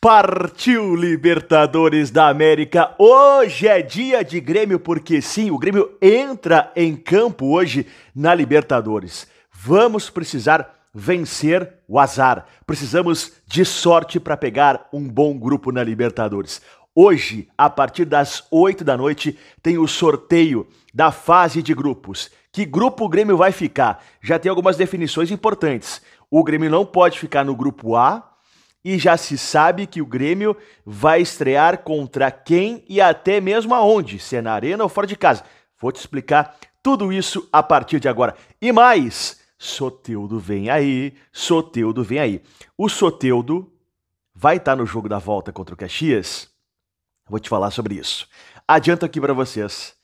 Partiu Libertadores da América. Hoje é dia de Grêmio, porque sim, o Grêmio entra em campo hoje na Libertadores. Vamos precisar vencer o azar. Precisamos de sorte para pegar um bom grupo na Libertadores. Hoje, a partir das 8 da noite, tem o sorteio da fase de grupos. Que grupo o Grêmio vai ficar? Já tem algumas definições importantes. O Grêmio não pode ficar no grupo A, e já se sabe que o Grêmio vai estrear contra quem e até mesmo aonde, se é na arena ou fora de casa. Vou te explicar tudo isso a partir de agora. E mais, Soteudo vem aí, Soteudo vem aí. O Soteudo vai estar tá no jogo da volta contra o Caxias? Vou te falar sobre isso. Adianto aqui para vocês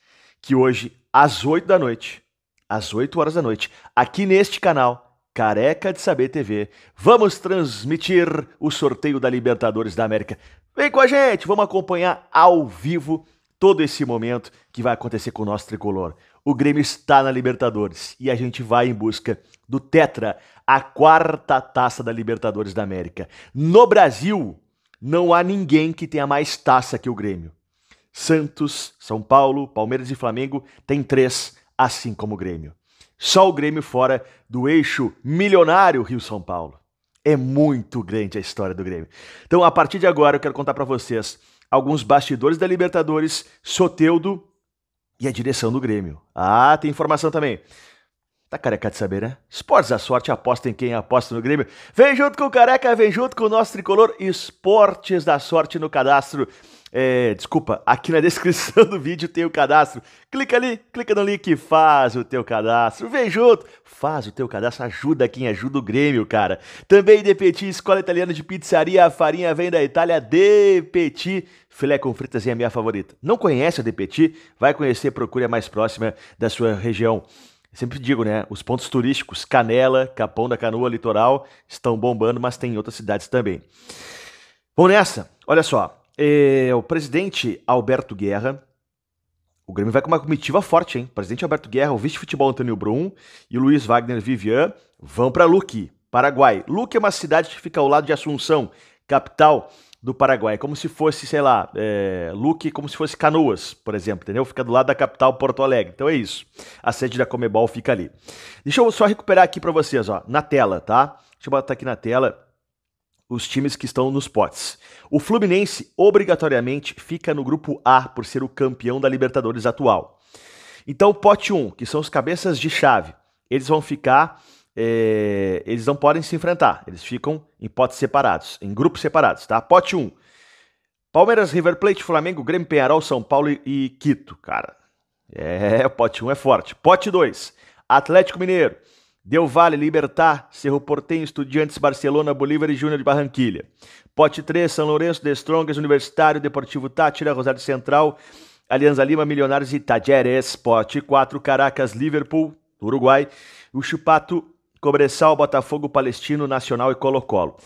que hoje, às 8 da noite, às 8 horas da noite, aqui neste canal, Careca de Saber TV, vamos transmitir o sorteio da Libertadores da América. Vem com a gente, vamos acompanhar ao vivo todo esse momento que vai acontecer com o nosso tricolor. O Grêmio está na Libertadores e a gente vai em busca do Tetra, a quarta taça da Libertadores da América. No Brasil, não há ninguém que tenha mais taça que o Grêmio. Santos, São Paulo, Palmeiras e Flamengo têm três, assim como o Grêmio. Só o Grêmio fora do eixo milionário Rio-São Paulo. É muito grande a história do Grêmio. Então, a partir de agora, eu quero contar para vocês alguns bastidores da Libertadores, Soteudo e a direção do Grêmio. Ah, tem informação também. Tá careca de saber, né? Esportes da Sorte aposta em quem aposta no Grêmio. Vem junto com o Careca, vem junto com o nosso tricolor. Esportes da Sorte no cadastro é, desculpa, aqui na descrição do vídeo tem o cadastro. Clica ali, clica no link, faz o teu cadastro. Vem junto, faz o teu cadastro, ajuda quem ajuda o Grêmio, cara. Também Depeti, Escola Italiana de Pizzaria, a farinha vem da Itália, Depeti. Filé com fritas é a minha favorita. Não conhece a Depeti? Vai conhecer, procure a mais próxima da sua região sempre digo, né? Os pontos turísticos, Canela, Capão da Canoa, Litoral, estão bombando, mas tem outras cidades também. Bom, nessa? Olha só. É, o presidente Alberto Guerra. O Grêmio vai com uma comitiva forte, hein? O presidente Alberto Guerra, o vice-futebol Antônio Brum e o Luiz Wagner Vivian vão para Luque, Paraguai. Luque é uma cidade que fica ao lado de Assunção, capital do Paraguai. É como se fosse, sei lá, é, Luque, como se fosse Canoas, por exemplo, entendeu? Fica do lado da capital Porto Alegre. Então é isso. A sede da Comebol fica ali. Deixa eu só recuperar aqui para vocês, ó, na tela, tá? Deixa eu botar aqui na tela os times que estão nos potes. O Fluminense obrigatoriamente fica no grupo A por ser o campeão da Libertadores atual. Então, pote 1, que são os cabeças de chave, eles vão ficar. É, eles não podem se enfrentar, eles ficam em potes separados, em grupos separados, tá? Pote 1. Palmeiras, River Plate, Flamengo, Grêmio, Penharol, São Paulo e Quito, cara. É, o pote 1 é forte. Pote 2, Atlético Mineiro, Del Vale Libertar, Cerro Portenho, Estudiantes, Barcelona, Bolívar e Júnior de Barranquilha. Pote 3, São Lourenço, Destrongas Universitário, Deportivo Tátira, Rosário Central, Alianza Lima, Milionários e Tajeres. Pote 4, Caracas, Liverpool, Uruguai, o Chupato Cobressal, Botafogo, Palestino, Nacional e Colo-Colo.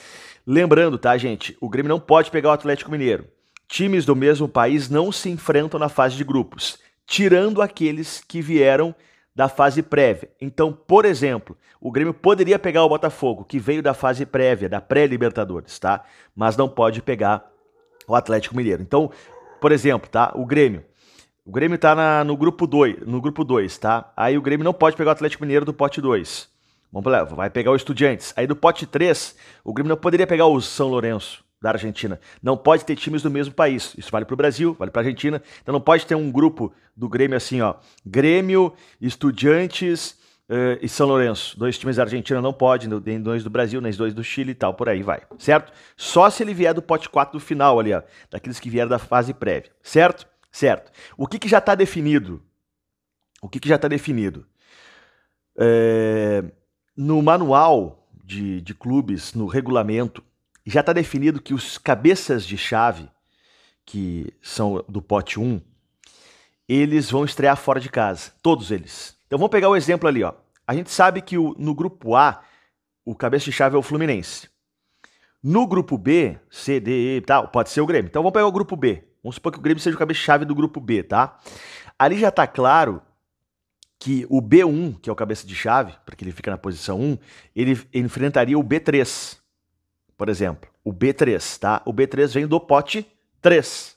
Lembrando, tá, gente? O Grêmio não pode pegar o Atlético Mineiro. Times do mesmo país não se enfrentam na fase de grupos, tirando aqueles que vieram da fase prévia. Então, por exemplo, o Grêmio poderia pegar o Botafogo, que veio da fase prévia, da pré-Libertadores, tá? Mas não pode pegar o Atlético Mineiro. Então, por exemplo, tá? O Grêmio. O Grêmio tá na, no grupo 2, no grupo 2, tá? Aí o Grêmio não pode pegar o Atlético Mineiro do pote 2. Vamos lá, vai pegar o Estudiantes. Aí do pote 3, o Grêmio não poderia pegar o São Lourenço da Argentina. Não pode ter times do mesmo país. Isso vale para o Brasil, vale para a Argentina. Então não pode ter um grupo do Grêmio assim, ó. Grêmio, Estudiantes eh, e São Lourenço. Dois times da Argentina não pode, nem dois do Brasil, nem dois do Chile e tal, por aí vai. Certo? Só se ele vier do pote 4 do final ali, ó. Daqueles que vieram da fase prévia. Certo? Certo. O que, que já está definido? O que, que já está definido? É... No manual de, de clubes, no regulamento, já está definido que os cabeças de chave, que são do pote 1, eles vão estrear fora de casa, todos eles. Então vamos pegar o exemplo ali, ó. A gente sabe que o, no grupo A, o cabeça de chave é o Fluminense. No grupo B, C, D, E, tal, tá, pode ser o Grêmio. Então vamos pegar o grupo B. Vamos supor que o Grêmio seja o cabeça de chave do grupo B, tá? Ali já está claro que o B1, que é o cabeça de chave, porque ele fica na posição 1, ele enfrentaria o B3. Por exemplo, o B3, tá? O B3 vem do pote 3.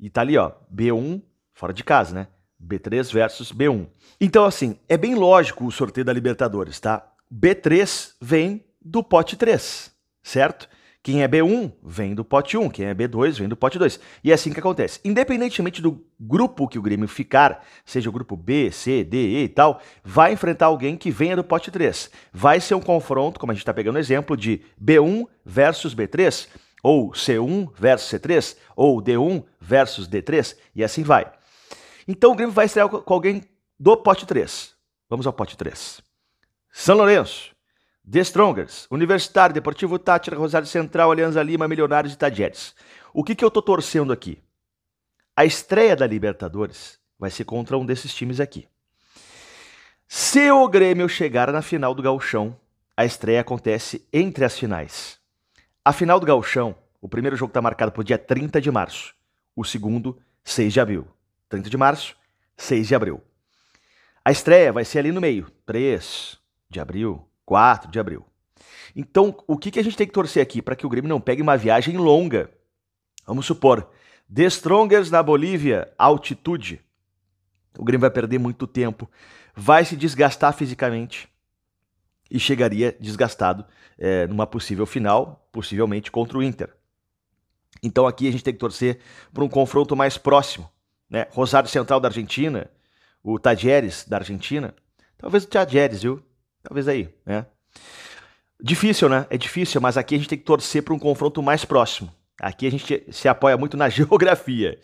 E tá ali, ó, B1 fora de casa, né? B3 versus B1. Então, assim, é bem lógico o sorteio da Libertadores, tá? B3 vem do pote 3, certo? Quem é B1 vem do pote 1, quem é B2 vem do pote 2. E é assim que acontece. Independentemente do grupo que o Grêmio ficar, seja o grupo B, C, D, E e tal, vai enfrentar alguém que venha do pote 3. Vai ser um confronto, como a gente está pegando o exemplo, de B1 versus B3, ou C1 versus C3, ou D1 versus D3, e assim vai. Então o Grêmio vai estrear com alguém do pote 3. Vamos ao pote 3. São Lourenço, The Strongers, Universitário, Deportivo Tátira, Rosário Central, Alianza Lima, Milionários e Tadjeres. O que, que eu tô torcendo aqui? A estreia da Libertadores vai ser contra um desses times aqui. Se o Grêmio chegar na final do Gauchão, a estreia acontece entre as finais. A final do Gauchão, o primeiro jogo está marcado para o dia 30 de março, o segundo, 6 de abril. 30 de março, 6 de abril. A estreia vai ser ali no meio, 3 de abril, 4 de abril. Então, o que, que a gente tem que torcer aqui para que o Grêmio não pegue uma viagem longa? Vamos supor, The Strongers na Bolívia, altitude. O Grêmio vai perder muito tempo, vai se desgastar fisicamente e chegaria desgastado é, numa possível final, possivelmente contra o Inter. Então aqui a gente tem que torcer para um confronto mais próximo. Né? Rosário Central da Argentina, o Tadieres da Argentina, talvez o Tadieres, viu? Talvez aí, né? Difícil, né? É difícil, mas aqui a gente tem que torcer para um confronto mais próximo. Aqui a gente se apoia muito na geografia.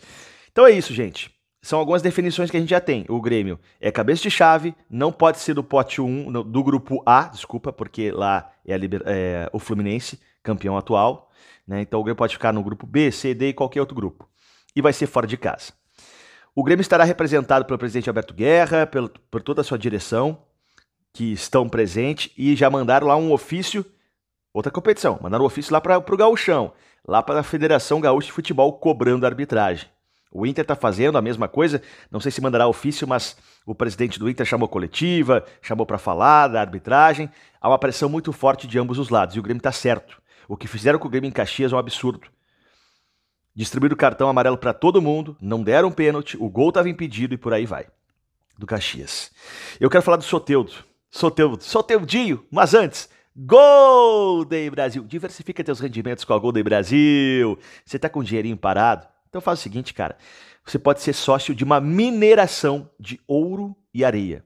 Então é isso, gente. São algumas definições que a gente já tem. O Grêmio é cabeça de chave, não pode ser do pote 1, do grupo A, desculpa, porque lá é, Liber, é o Fluminense, campeão atual. Né? Então o Grêmio pode ficar no grupo B, C, D e qualquer outro grupo. E vai ser fora de casa. O Grêmio estará representado pelo presidente Alberto Guerra, pelo, por toda a sua direção que estão presentes e já mandaram lá um ofício, outra competição, mandaram um ofício lá para o Gauchão, lá para a Federação Gaúcha de Futebol cobrando a arbitragem. O Inter está fazendo a mesma coisa, não sei se mandará ofício, mas o presidente do Inter chamou coletiva, chamou para falar da arbitragem. Há uma pressão muito forte de ambos os lados e o Grêmio está certo. O que fizeram com o Grêmio em Caxias é um absurdo. Distribuíram cartão amarelo para todo mundo, não deram pênalti, o gol estava impedido e por aí vai. Do Caxias. Eu quero falar do Soteudo. Soteudo, Soteudinho, mas antes, Golden Brasil. Diversifica teus rendimentos com a Golden Brasil. Você tá com um dinheirinho parado? Então faz o seguinte, cara. Você pode ser sócio de uma mineração de ouro e areia.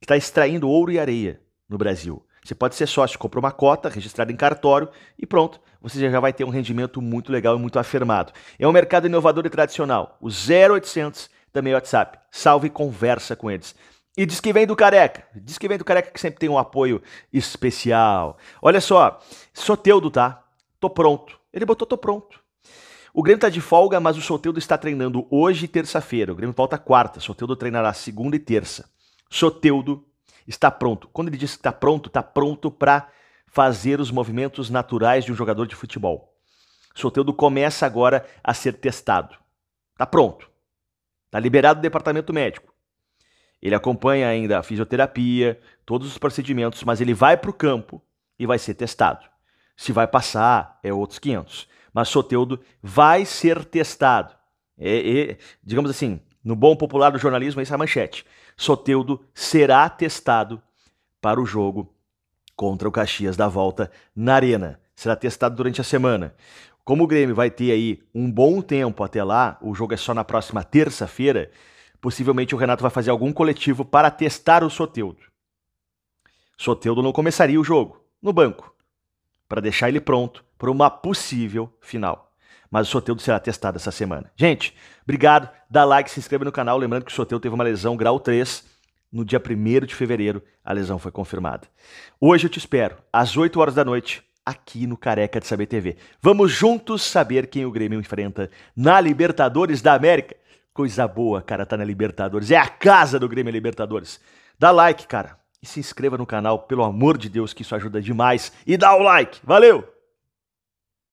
Que está extraindo ouro e areia no Brasil. Você pode ser sócio, compra uma cota registrada em cartório e pronto, você já vai ter um rendimento muito legal e muito afirmado. É um mercado inovador e tradicional. O 0800 também é WhatsApp. Salve e conversa com eles. E diz que vem do Careca. Diz que vem do Careca que sempre tem um apoio especial. Olha só, Soteudo, tá? Tô pronto. Ele botou tô pronto. O Grêmio tá de folga, mas o Soteudo está treinando hoje terça-feira. O Grêmio volta quarta. Soteudo treinará segunda e terça. Soteudo está pronto. Quando ele diz que está pronto, está pronto para fazer os movimentos naturais de um jogador de futebol. Soteudo começa agora a ser testado. Tá pronto. Tá liberado do departamento médico. Ele acompanha ainda a fisioterapia, todos os procedimentos, mas ele vai para o campo e vai ser testado. Se vai passar, é outros 500. Mas Soteudo vai ser testado. É, é, digamos assim, no bom popular do jornalismo, essa é a manchete. Soteudo será testado para o jogo contra o Caxias da volta na Arena. Será testado durante a semana. Como o Grêmio vai ter aí um bom tempo até lá, o jogo é só na próxima terça-feira, Possivelmente o Renato vai fazer algum coletivo para testar o Soteudo. Soteudo não começaria o jogo no banco para deixar ele pronto para uma possível final. Mas o Soteudo será testado essa semana. Gente, obrigado. Dá like, se inscreve no canal. Lembrando que o Soteudo teve uma lesão grau 3 no dia 1 de fevereiro a lesão foi confirmada. Hoje eu te espero, às 8 horas da noite, aqui no Careca de Saber TV. Vamos juntos saber quem o Grêmio enfrenta na Libertadores da América. Coisa boa, cara, tá na Libertadores. É a casa do Grêmio é Libertadores. Dá like, cara. E se inscreva no canal, pelo amor de Deus, que isso ajuda demais. E dá o like. Valeu!